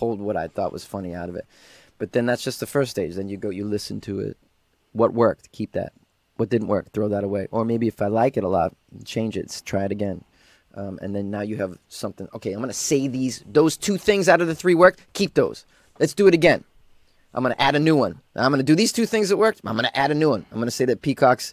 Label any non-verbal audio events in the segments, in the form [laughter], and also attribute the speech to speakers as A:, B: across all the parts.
A: pulled what I thought was funny out of it. But then that's just the first stage. Then you go, you listen to it. What worked? Keep that. What didn't work? Throw that away. Or maybe if I like it a lot, change it. Try it again. Um, and then now you have something. Okay, I'm going to say these those two things out of the three worked. Keep those. Let's do it again. I'm going to add a new one. I'm going to do these two things that worked. I'm going to add a new one. I'm going to say that Peacock's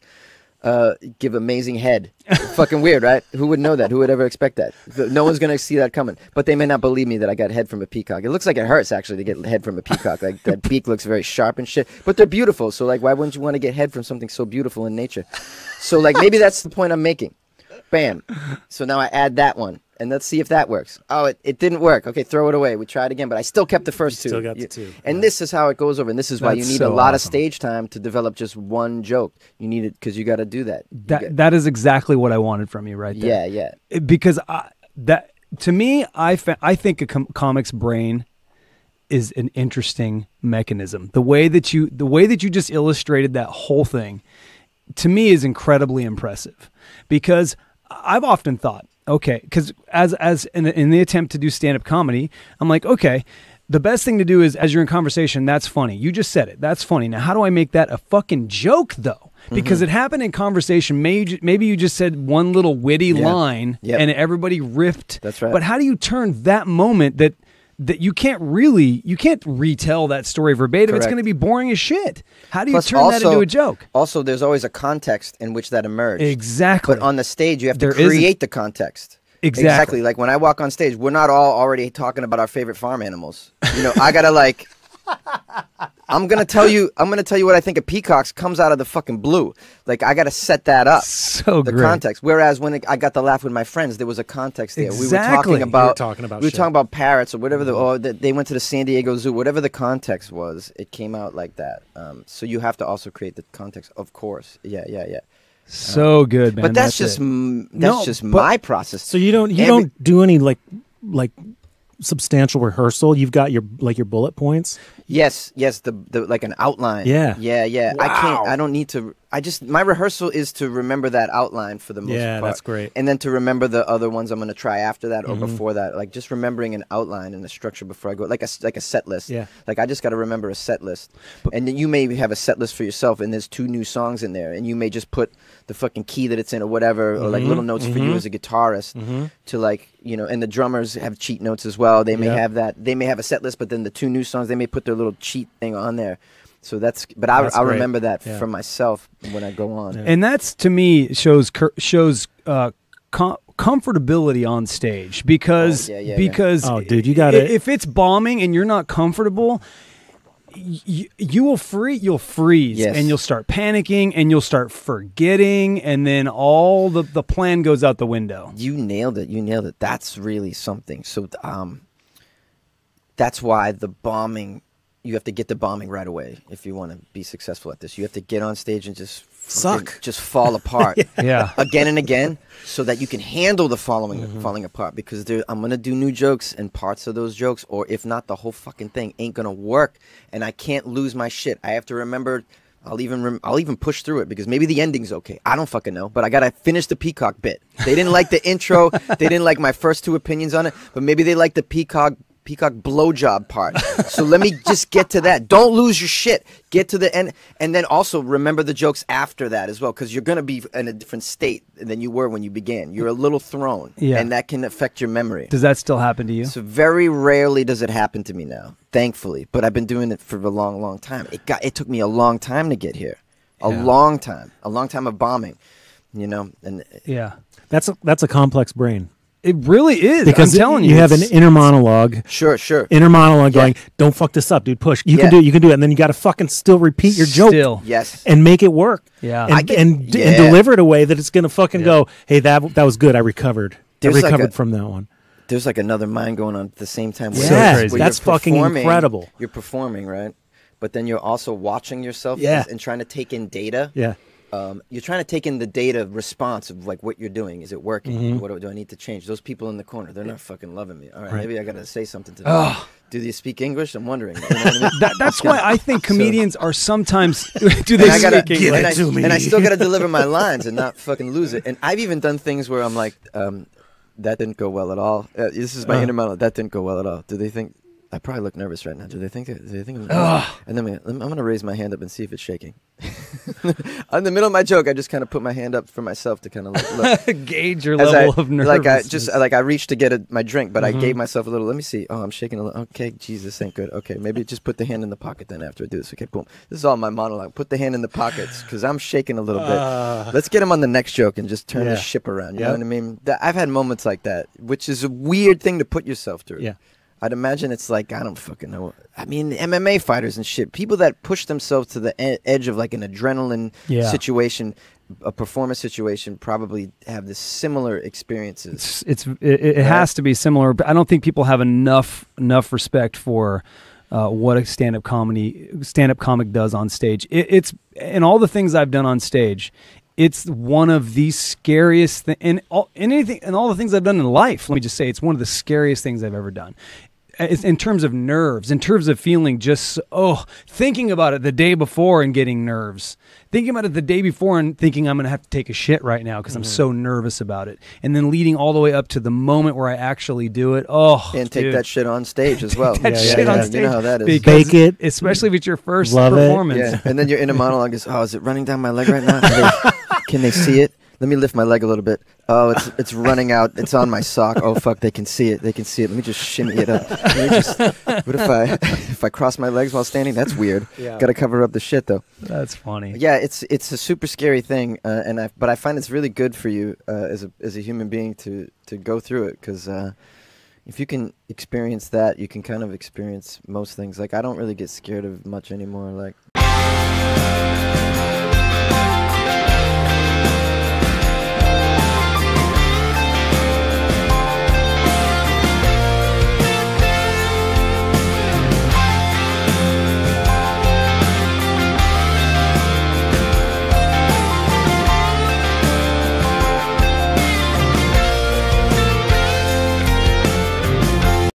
A: uh, give amazing head. Fucking weird, right? Who would know that? Who would ever expect that? No one's gonna see that coming. But they may not believe me that I got head from a peacock. It looks like it hurts actually to get head from a peacock. Like that beak looks very sharp and shit. But they're beautiful, so like, why wouldn't you want to get head from something so beautiful in nature? So like, maybe that's the point I'm making. Bam. So now I add that one and let's see if that works. Oh, it, it didn't work. Okay, throw it away. We tried again, but I still kept the first still two. Still got the two. And this is how it goes over, and this is why That's you need so a lot awesome. of stage time to develop just one joke. You need it because you got to do that.
B: that got... that is exactly what I wanted from you, right there. Yeah, yeah. Because I, that to me, I fa- I think a com- comic's brain is an interesting mechanism. The way that you the way that you just illustrated that whole thing to me is incredibly impressive because I've often thought okay, because as as in, in the attempt to do stand up comedy, I'm like, okay, the best thing to do is as you're in conversation, that's funny. You just said it. That's funny. Now, how do I make that a fucking joke though? Mm-hmm. Because mm-hmm. it happened in conversation. Maybe maybe you just said one little witty line yep. and everybody riffed. That's right. But how do you turn that moment that that you can't really you can't retell that story verbatim. Correct. It's going to be boring as shit. How do you Plus turn also, that into a joke?
A: Also, there's always a context in which that emerged. Exactly. But on the stage, you have there to create isn't. the context. Exactly. exactly. Like when I walk on stage, we're not all already talking about our favorite farm animals. You know, I gotta like. I'm gonna tell you. I'm gonna tell you what I think of peacocks comes out of the fucking blue. Like I gotta set that up. So the great. context. Whereas when it, I got the laugh with my friends, there was a context there. Exactly. We were talking about. We were talking about. We were talking about parrots or whatever. The, mm-hmm. or the, they went to the San Diego Zoo. Whatever the context was, it came out like that. Um, so you have to also create the context, of course. Yeah, yeah, yeah. So um, good, man. But that's, that's just it. that's no, just my process. So you don't you Every, don't
B: do any like like substantial rehearsal you've got your like your bullet points
A: yes yes the, the like an outline yeah yeah yeah wow. i can't i don't need to I just my rehearsal is to remember that outline for the most yeah, part. Yeah, that's great. And then to remember the other ones I'm going to try after that or mm -hmm. before that. Like just remembering an outline and a structure before I go, like a like a set list. Yeah. Like I just got to remember a set list. But, and then you may have a set list for yourself, and there's two new songs in there, and you may just put the fucking key that it's in or whatever, mm -hmm, or like mm-hmm. little notes mm -hmm. for you mm-hmm. as a guitarist mm-hmm. to like you know. And the drummers have cheat notes as well. They may yeah. have that. They may have a set list, but then the two new songs they may put their little cheat thing on there. So that's, but I, that's I remember that yeah. for myself when I go on. Yeah. And
B: that's to me shows shows uh, com- comfortability on stage because oh, yeah, because oh dude, you got it.
A: If it's bombing
B: and you're not comfortable, you, you will free you'll freeze yes. and you'll start panicking and you'll start forgetting and then all the the plan goes out the window
A: you nailed it you nailed it that's really something so um that's why the bombing you have to get the bombing right away if you want to be successful at this. You have to get on stage and just suck, just fall apart, [laughs] yeah. again and again, so that you can handle the following mm -hmm. falling apart. Because I'm gonna do new jokes and parts of those jokes, or if not, the whole fucking thing ain't gonna work, and I can't lose my shit. I have to remember. I'll even rem I'll even push through it because maybe the ending's okay. I don't fucking know, but I gotta finish the peacock bit. They didn't like the intro. [laughs] They didn't like my first two opinions on it, but maybe they like the peacock peacock blowjob part. so let me just get to that. Don't lose your shit. Get to the end, and then also remember the jokes after that as well, because you're gonna be in a different state than you were when you began. You're a little thrown, yeah. and that can affect your memory. Does that still happen to you? So very rarely does it happen to me now, thankfully. But I've been doing it for a long, long time. It got it took me a long time to get here, a yeah. long time, a long time of bombing, you know, and yeah. That's a that's
B: a complex brain. It really is. Because I'm telling you, you have an inner monologue. Sure, sure. Inner monologue yeah. going, "Don't fuck this up, dude. Push. You yeah. can do it. You can do it." And then you got to fucking still repeat your joke. Still. Yes. And make it work.
A: Yeah. And get, and, yeah. and, deliver
B: it a way that it's gonna fucking go. Hey, that that was good. I recovered. There's I recovered like a, from that one.
A: There's like another mind going on at the same time. Yeah, so that's fucking incredible. You're performing, right? But then you're also watching yourself yeah. and trying to take in data. Yeah um, you're trying to take in the data response of like what you're doing. Is it working? Mm-hmm. What do, do I need to change? Those people in the corner, they're not fucking loving me. All right, right. maybe I got to say something to them. Oh. Do they speak English? I'm wondering. You know I mean? [laughs] that, that's why I
B: think [laughs] comedians so, are sometimes [laughs] do they gotta, speak English? And I, me. and I still got to deliver my
A: lines and not fucking lose it. And I've even done things where I'm like, um, that didn't go well at all. Uh, this is my uh. inner monologue. That didn't go well at all. Do they think? I probably look nervous right now. Do they think? Do they think? And then I'm going to raise my hand up and see if it's shaking. [laughs] in the middle of my joke, I just kind of put my hand up for myself to kind of like, look. [laughs] gauge your As level I, of nervousness. Like I just like I reached to get a, my drink, but mm-hmm. I gave mm-hmm. myself a little. Let me see. Oh, I'm shaking a little. Okay, Jesus, ain't good. Okay, maybe just put the hand in the pocket then after I do this. Okay, boom. This is all my monologue. Put the hand in the pockets because I'm shaking a little uh, bit. Ah. Let's get him on the next joke and just turn yeah. the ship around. You yep. know what I mean? I've had moments like that, which is a weird thing to put yourself through. Yeah. I'd imagine it's like I don't fucking know. I mean, MMA fighters and shit, people that push themselves to the e- edge of like an adrenaline yeah. situation, a performance situation, probably have the similar experiences. It's, it's it, it right? has
B: to be similar, but I don't think people have enough enough respect for uh, what a stand up comedy stand up comic does on stage. It, it's and all the things I've done on stage, it's one of the scariest thing and all and anything and all the things I've done in life. Let me just say, it's one of the scariest things I've ever done in terms of nerves, in terms of feeling just, oh, thinking about it the day before and getting nerves, thinking about it the day before and thinking I'm going to have to take a shit right now because mm-hmm. I'm so nervous about it. And then leading all the way up to the moment where I actually do it. Oh, and take dude. that shit on stage as well. [laughs] that yeah, shit yeah, on yeah. stage. You know how that is. Bake it. Especially if it's your first Love performance. It. Yeah. And then
A: your inner monologue is, oh, is it running down my leg right now? [laughs] Can they see it? Let me lift my leg a little bit. Oh, it's it's running out. It's on my sock. Oh fuck, they can see it. They can see it. Let me just shimmy it up. Just, what if I [laughs] if I cross my legs while standing? That's weird. Yeah. Got to cover up the shit though. That's funny. Yeah, it's it's a super scary thing, uh, and I but I find it's really good for you uh, as a as a human being to to go through it because. Uh, if you can experience that, you can kind of experience most things. Like I don't really get scared of much anymore. Like.